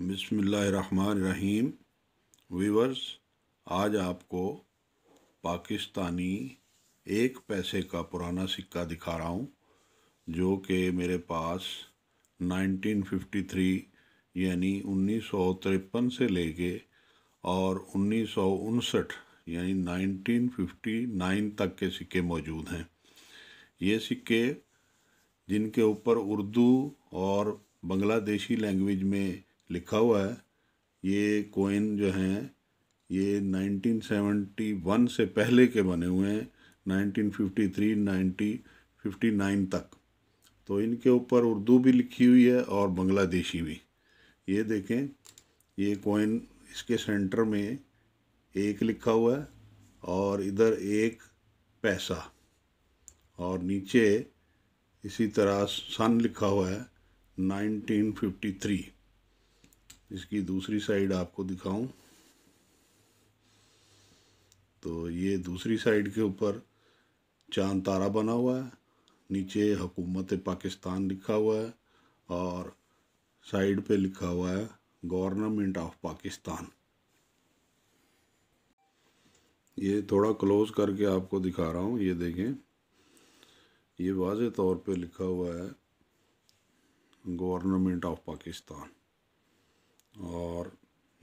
रहीम viewers आज आपको पाकिस्तानी एक पैसे का पुराना सिक्का दिखा रहा हूँ जो कि मेरे पास 1953 यानी उन्नीस से लेके और उन्नीस यानी 1959 तक के सिक्के मौजूद हैं ये सिक्के जिनके ऊपर उर्दू और बांग्लादेशी लैंग्वेज में लिखा हुआ है ये कोइन जो हैं ये 1971 से पहले के बने हुए हैं 1953, 1959 तक तो इनके ऊपर उर्दू भी लिखी हुई है और बांग्लादेशी भी ये देखें ये कोइन इसके सेंटर में एक लिखा हुआ है और इधर एक पैसा और नीचे इसी तरह सन लिखा हुआ है 1953 इसकी दूसरी साइड आपको दिखाऊं तो ये दूसरी साइड के ऊपर चांद तारा बना हुआ है नीचे हुकूमत पाकिस्तान लिखा हुआ है और साइड पे लिखा हुआ है गवर्नमेंट ऑफ पाकिस्तान ये थोड़ा क्लोज करके आपको दिखा रहा हूँ ये देखें ये वाज तौर पे लिखा हुआ है गवर्नमेंट ऑफ पाकिस्तान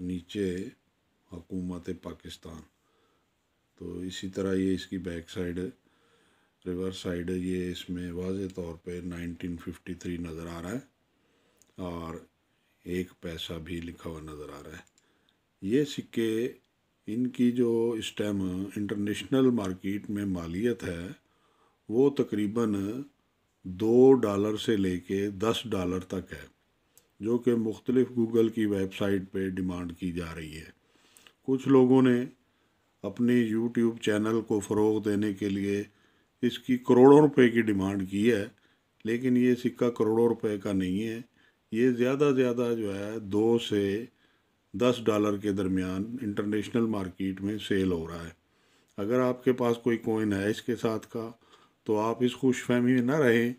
नीचे हकूमत पाकिस्तान तो इसी तरह ये इसकी बैक साइड रिवर्स साइड ये इसमें वाज तौर पे 1953 नज़र आ रहा है और एक पैसा भी लिखा हुआ नज़र आ रहा है ये सिक्के इनकी जो इस टाइम इंटरनेशनल मार्केट में मालियत है वो तकरीबन दो डॉलर से लेके दस डॉलर तक है जो कि मुख्तलिफ़ गूगल की वेबसाइट पे डिमांड की जा रही है कुछ लोगों ने अपने यूट्यूब चैनल को फ़रोग देने के लिए इसकी करोड़ों रुपए की डिमांड की है लेकिन ये सिक्का करोड़ों रुपए का नहीं है ये ज़्यादा ज़्यादा जो है दो से दस डॉलर के दरमियान इंटरनेशनल मार्केट में सेल हो रहा है अगर आपके पास कोई कोइन है इसके साथ का तो आप इस खुश फहमी में ना रहें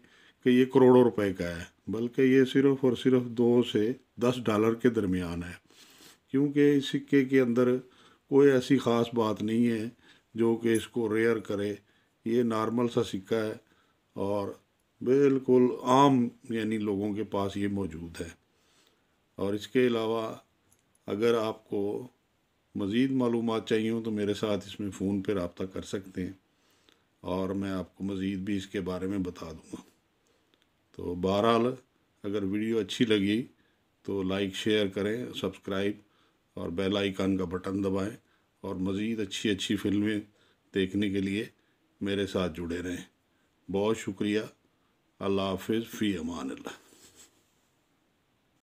कि ये करोड़ों रुपए का है बल्कि ये सिर्फ और सिर्फ दो से दस डॉलर के दरमियान है क्योंकि इस सिक्के के अंदर कोई ऐसी ख़ास बात नहीं है जो कि इसको रेयर करे ये नॉर्मल सा सिक्का है और बिल्कुल आम यानी लोगों के पास ये मौजूद है और इसके अलावा अगर आपको मज़ीद मालूम चाहिए हो तो मेरे साथ इसमें फ़ोन पर रबता कर सकते हैं और मैं आपको मज़ीद भी इसके बारे में बता दूँगा तो बहरहाल अगर वीडियो अच्छी लगी तो लाइक शेयर करें सब्सक्राइब और बेल आइकन का बटन दबाएं और मज़ीद अच्छी अच्छी फिल्में देखने के लिए मेरे साथ जुड़े रहें बहुत शुक्रिया अल्लाह हाफिज़ फ़ी अमान अल्लाह